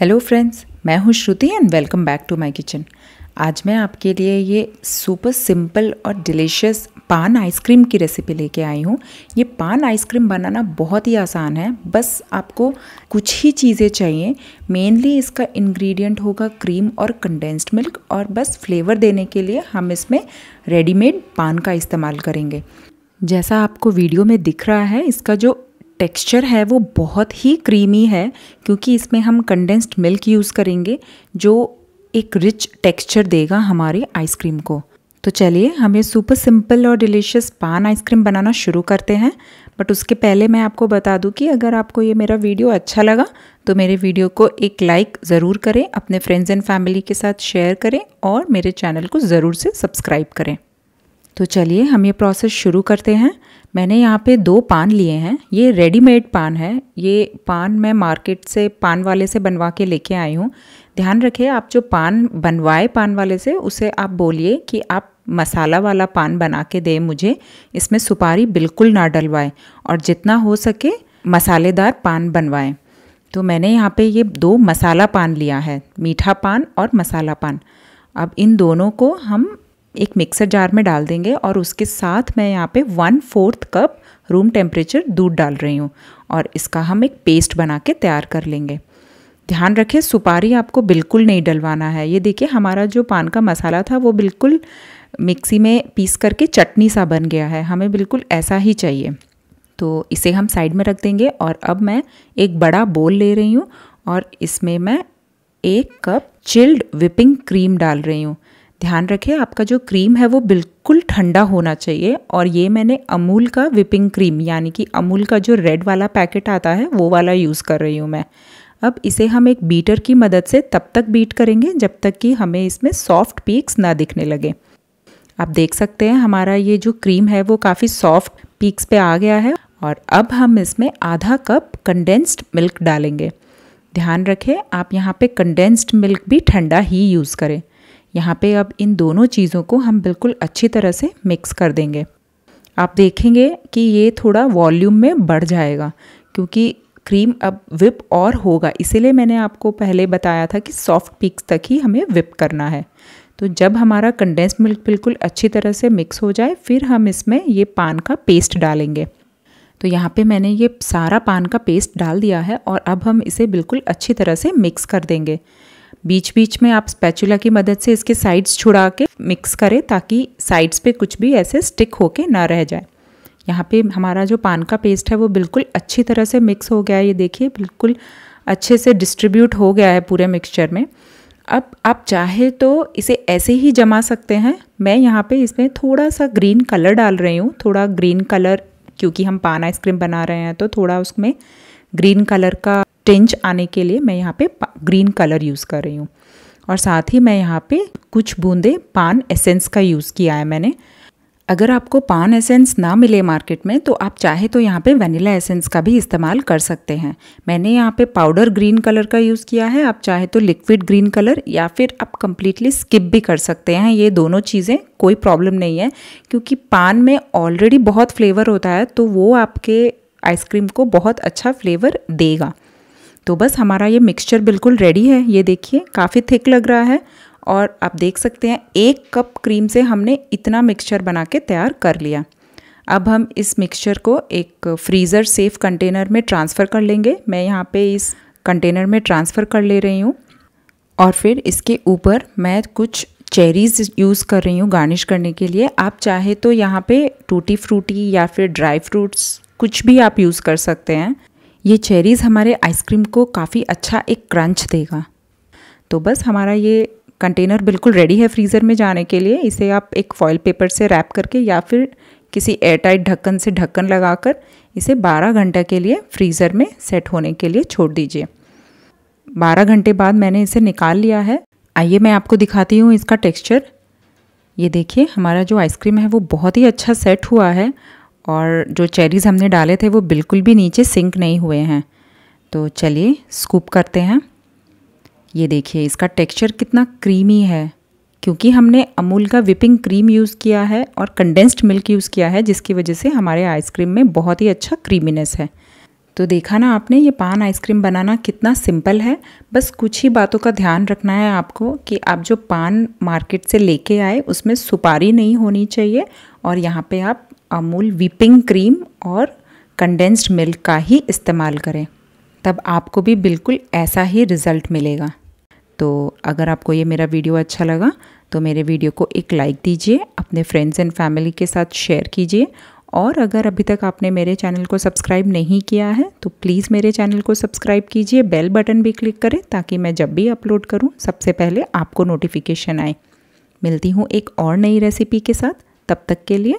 hello friends मैं हूं Shruti and welcome back to my kitchen आज मैं आपके लिए ये सुपर सिंपल और डिलीशियस पान आइसक्रीम की रेसिपी लेके आई हूँ ये पान आइसक्रीम बनाना बहुत ही आसान है बस आपको कुछ ही चीज़ें चाहिए मेनली इसका इंग्रेडिएंट होगा क्रीम और कंडेंस्ड मिल्क और बस फ्लेवर देने के लिए हम इसमें रेडीमेड पान का इस्तेमाल करेंगे जैसा आपको वीडियो में दिख रहा है इसका जो टेक्सचर है वो बहुत ही क्रीमी है क्योंकि इसमें हम कंडेंस्ड मिल्क यूज़ करेंगे जो एक रिच टेक्सचर देगा हमारे आइसक्रीम को तो चलिए हम ये सुपर सिंपल और डिलीशियस पान आइसक्रीम बनाना शुरू करते हैं बट उसके पहले मैं आपको बता दूं कि अगर आपको ये मेरा वीडियो अच्छा लगा तो मेरे वीडियो को एक लाइक ज़रूर करें अपने फ्रेंड्स एंड फैमिली के साथ शेयर करें और मेरे चैनल को ज़रूर से सब्सक्राइब करें तो चलिए हम ये प्रोसेस शुरू करते हैं मैंने यहाँ पे दो पान लिए हैं ये रेडीमेड पान है ये पान मैं मार्केट से पान वाले से बनवा के लेके आई हूँ ध्यान रखिए आप जो पान बनवाए पान वाले से उसे आप बोलिए कि आप मसाला वाला पान बना के दें मुझे इसमें सुपारी बिल्कुल ना डलवाएं और जितना हो सके मसालेदार पान बनवाएं तो मैंने यहाँ पे ये दो मसाला पान लिया है मीठा पान और मसाला पान अब इन दोनों को हम एक मिक्सर जार में डाल देंगे और उसके साथ मैं यहाँ पे one fourth cup room temperature दूध डाल रही हूँ और इसका हम एक पेस्ट बना के तैयार कर लेंगे ध्यान रखें सुपारी आपको बिल्कुल नहीं डलवाना है ये देखिए हमारा जो पान का मसाला था वो बिल्कुल मिक्सी में पीस करके चटनी सा बन गया है हमें बिल्कुल ऐसा ही चाहिए तो इसे हम साइड में रख देंगे और अब मैं एक बड़ा बोल ले रही हूँ और इसमें मैं एक कप चिल्ड विपिंग क्रीम डाल रही हूँ ध्यान रखें आपका जो क्रीम है वो बिल्कुल ठंडा होना चाहिए और ये मैंने अमूल का विपिंग क्रीम यानी कि अमूल का जो रेड वाला पैकेट आता है वो वाला यूज़ कर रही हूँ मैं अब इसे हम एक बीटर की मदद से तब तक बीट करेंगे जब तक कि हमें इसमें सॉफ्ट पीक्स ना दिखने लगे आप देख सकते हैं हमारा ये जो क्रीम है वो काफ़ी सॉफ्ट पीक्स पे आ गया है और अब हम इसमें आधा कप कंडेंस्ड मिल्क डालेंगे ध्यान रखें आप यहाँ पे कंडेंस्ड मिल्क भी ठंडा ही यूज़ करें यहाँ पे अब इन दोनों चीज़ों को हम बिल्कुल अच्छी तरह से मिक्स कर देंगे आप देखेंगे कि ये थोड़ा वॉल्यूम में बढ़ जाएगा क्योंकि क्रीम अब विप और होगा इसीलिए मैंने आपको पहले बताया था कि सॉफ्ट पीक्स तक ही हमें विप करना है तो जब हमारा कंडेंस मिल्क बिल्कुल अच्छी तरह से मिक्स हो जाए फिर हम इसमें ये पान का पेस्ट डालेंगे तो यहाँ पे मैंने ये सारा पान का पेस्ट डाल दिया है और अब हम इसे बिल्कुल अच्छी तरह से मिक्स कर देंगे बीच बीच में आप स्पैचुला की मदद से इसके साइड्स छुड़ा के मिक्स करें ताकि साइड्स पे कुछ भी ऐसे स्टिक होके ना रह जाए यहाँ पे हमारा जो पान का पेस्ट है वो बिल्कुल अच्छी तरह से मिक्स हो गया है ये देखिए बिल्कुल अच्छे से डिस्ट्रीब्यूट हो गया है पूरे मिक्सचर में अब आप चाहे तो इसे ऐसे ही जमा सकते हैं मैं यहाँ पे इसमें थोड़ा सा ग्रीन कलर डाल रही हूँ थोड़ा ग्रीन कलर क्योंकि हम पान आइसक्रीम बना रहे हैं तो थोड़ा उसमें ग्रीन कलर का टेंच आने के लिए मैं यहाँ पे ग्रीन कलर यूज़ कर रही हूँ और साथ ही मैं यहाँ पे कुछ बूंदे पान एसेंस का यूज़ किया है मैंने अगर आपको पान एसेंस ना मिले मार्केट में तो आप चाहे तो यहाँ पे वनीला एसेंस का भी इस्तेमाल कर सकते हैं मैंने यहाँ पे पाउडर ग्रीन कलर का यूज़ किया है आप चाहे तो लिक्विड ग्रीन कलर या फिर आप कम्प्लीटली स्किप भी कर सकते हैं ये दोनों चीज़ें कोई प्रॉब्लम नहीं है क्योंकि पान में ऑलरेडी बहुत फ्लेवर होता है तो वो आपके आइसक्रीम को बहुत अच्छा फ्लेवर देगा तो बस हमारा ये मिक्सचर बिल्कुल रेडी है ये देखिए काफ़ी थिक लग रहा है और आप देख सकते हैं एक कप क्रीम से हमने इतना मिक्सचर बना के तैयार कर लिया अब हम इस मिक्सचर को एक फ्रीज़र सेफ कंटेनर में ट्रांसफ़र कर लेंगे मैं यहाँ पे इस कंटेनर में ट्रांसफ़र कर ले रही हूँ और फिर इसके ऊपर मैं कुछ चेरीज़ यूज़ कर रही हूँ गार्निश करने के लिए आप चाहे तो यहाँ पे टूटी फ्रूटी या फिर ड्राई फ्रूट्स कुछ भी आप यूज़ कर सकते हैं ये चेरीज़ हमारे आइसक्रीम को काफ़ी अच्छा एक क्रंच देगा तो बस हमारा ये कंटेनर बिल्कुल रेडी है फ्रीज़र में जाने के लिए इसे आप एक फॉयल पेपर से रैप करके या फिर किसी एयरटाइट ढक्कन से ढक्कन लगाकर इसे 12 घंटे के लिए फ्रीज़र में सेट होने के लिए छोड़ दीजिए 12 घंटे बाद मैंने इसे निकाल लिया है आइए मैं आपको दिखाती हूँ इसका टेक्स्चर ये देखिए हमारा जो आइसक्रीम है वो बहुत ही अच्छा सेट हुआ है और जो चेरीज़ हमने डाले थे वो बिल्कुल भी नीचे सिंक नहीं हुए हैं तो चलिए स्कूप करते हैं ये देखिए इसका टेक्सचर कितना क्रीमी है क्योंकि हमने अमूल का विपिंग क्रीम यूज़ किया है और कंडेंस्ड मिल्क यूज़ किया है जिसकी वजह से हमारे आइसक्रीम में बहुत ही अच्छा क्रीमीनेस है तो देखा ना आपने ये पान आइसक्रीम बनाना कितना सिंपल है बस कुछ ही बातों का ध्यान रखना है आपको कि आप जो पान मार्केट से लेके आए उसमें सुपारी नहीं होनी चाहिए और यहाँ पे आप अमूल व्हीपिंग क्रीम और कंडेंस्ड मिल्क का ही इस्तेमाल करें तब आपको भी बिल्कुल ऐसा ही रिज़ल्ट मिलेगा तो अगर आपको ये मेरा वीडियो अच्छा लगा तो मेरे वीडियो को एक लाइक दीजिए अपने फ्रेंड्स एंड फैमिली के साथ शेयर कीजिए और अगर अभी तक आपने मेरे चैनल को सब्सक्राइब नहीं किया है तो प्लीज़ मेरे चैनल को सब्सक्राइब कीजिए बेल बटन भी क्लिक करें ताकि मैं जब भी अपलोड करूँ सबसे पहले आपको नोटिफिकेशन आए मिलती हूँ एक और नई रेसिपी के साथ तब तक के लिए